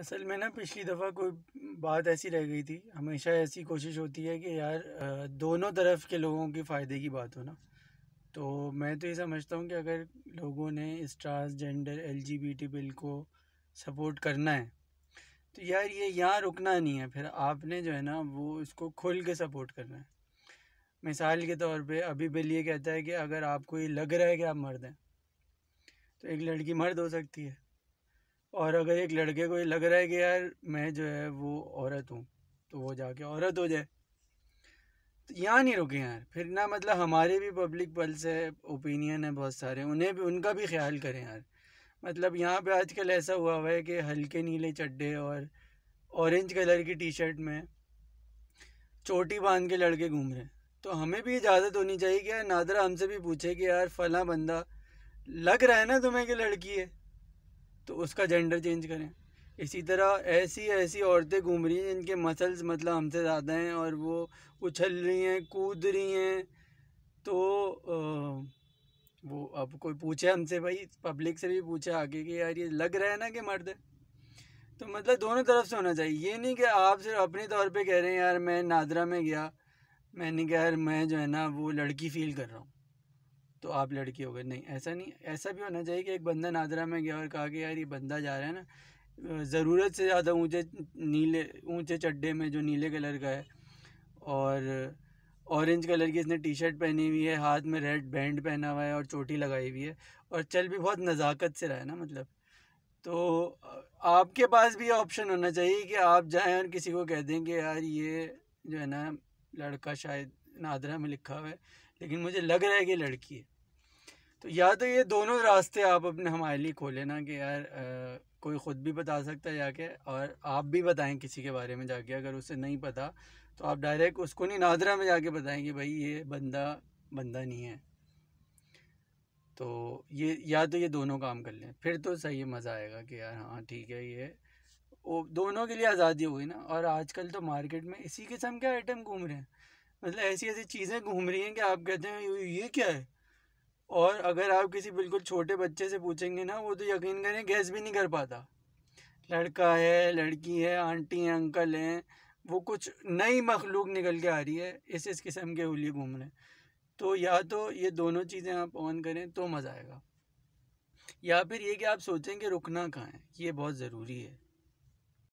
असल में ना पिछली दफ़ा कोई बात ऐसी रह गई थी हमेशा ऐसी कोशिश होती है कि यार दोनों तरफ के लोगों के फ़ायदे की बात हो ना तो मैं तो ये समझता हूँ कि अगर लोगों ने इस ट्रांसजेंडर टी बिल को सपोर्ट करना है तो यार ये यहाँ रुकना नहीं है फिर आपने जो है ना वो इसको खुल के सपोर्ट करना है मिसाल के तौर पे अभी बिल ये कहता है कि अगर आपको ये लग रहा है कि आप मर्द हैं तो एक लड़की मर्द हो सकती है और अगर एक लड़के को ये लग रहा है कि यार मैं जो है वो औरत हूँ तो वो जाके औरत हो जाए तो यहाँ नहीं रुके यार फिर ना मतलब हमारे भी पब्लिक पल्स है ओपिनियन है बहुत सारे उन्हें भी उनका भी ख्याल करें यार मतलब यहाँ पे आजकल ऐसा हुआ हुआ है कि हल्के नीले चड्डे और ऑरेंज कलर की टी शर्ट में चोटी बांध के लड़के घूम रहे हैं तो हमें भी इजाज़त होनी चाहिए कि यार नादरा हमसे भी पूछे कि यार फ़ला बंदा लग रहा है ना तुम्हें कि लड़की है तो उसका जेंडर चेंज करें इसी तरह ऐसी ऐसी औरतें घूम रही हैं जिनके मसल्स मतलब हमसे ज़्यादा हैं और वो उछल रही हैं कूद रही हैं तो आ, वो अब कोई पूछे हमसे भाई पब्लिक से भी पूछे आगे कि यार ये लग रहा है ना कि मर्द है तो मतलब दोनों तरफ से होना चाहिए ये नहीं कि आप सिर्फ अपने तौर पे कह रहे हैं यार मैं नादरा में गया मैंने कहा यार मैं जो है ना वो लड़की फील कर रहा हूँ तो आप लड़की हो गए नहीं ऐसा नहीं ऐसा भी होना चाहिए कि एक बंदा नादरा में गया और कहा कि यार ये बंदा जा रहा है ना ज़रूरत से ज़्यादा ऊँचे नीले ऊँचे चड्डे में जो नीले कलर का है और ऑरेंज कलर की इसने टी शर्ट पहनी हुई है हाथ में रेड बैंड पहना हुआ है और चोटी लगाई हुई है और चल भी बहुत नज़ाकत से रहा है ना मतलब तो आपके पास भी ऑप्शन होना चाहिए कि आप जाएं और किसी को कह दें कि यार ये जो है ना लड़का शायद नादरा में लिखा हुआ है लेकिन मुझे लग रहा है कि लड़की है तो या तो ये दोनों रास्ते आप अपने हमारे लिए खोले ना कि यार आ, कोई ख़ुद भी बता सकता है जाके और आप भी बताएं किसी के बारे में जाके अगर उसे नहीं पता तो आप डायरेक्ट उसको नहीं नादरा में जाके बताएं कि भाई ये बंदा बंदा नहीं है तो ये या तो ये दोनों काम कर लें फिर तो सही मज़ा आएगा कि यार हाँ ठीक है ये वो दोनों के लिए आज़ादी हो गई ना और आजकल तो मार्केट में इसी किस्म के आइटम घूम रहे हैं मतलब ऐसी ऐसी चीज़ें घूम रही हैं कि आप कहते हैं ये क्या है और अगर आप किसी बिल्कुल छोटे बच्चे से पूछेंगे ना वो तो यकीन करें गैस भी नहीं कर पाता लड़का है लड़की है आंटी हैं अंकल हैं वो कुछ नई मखलूक निकल के आ रही है इस इस किस्म के होली घूम रहे तो या तो ये दोनों चीज़ें आप ऑन करें तो मज़ा आएगा या फिर ये कि आप सोचें कि रुकना कहाँ है ये बहुत ज़रूरी है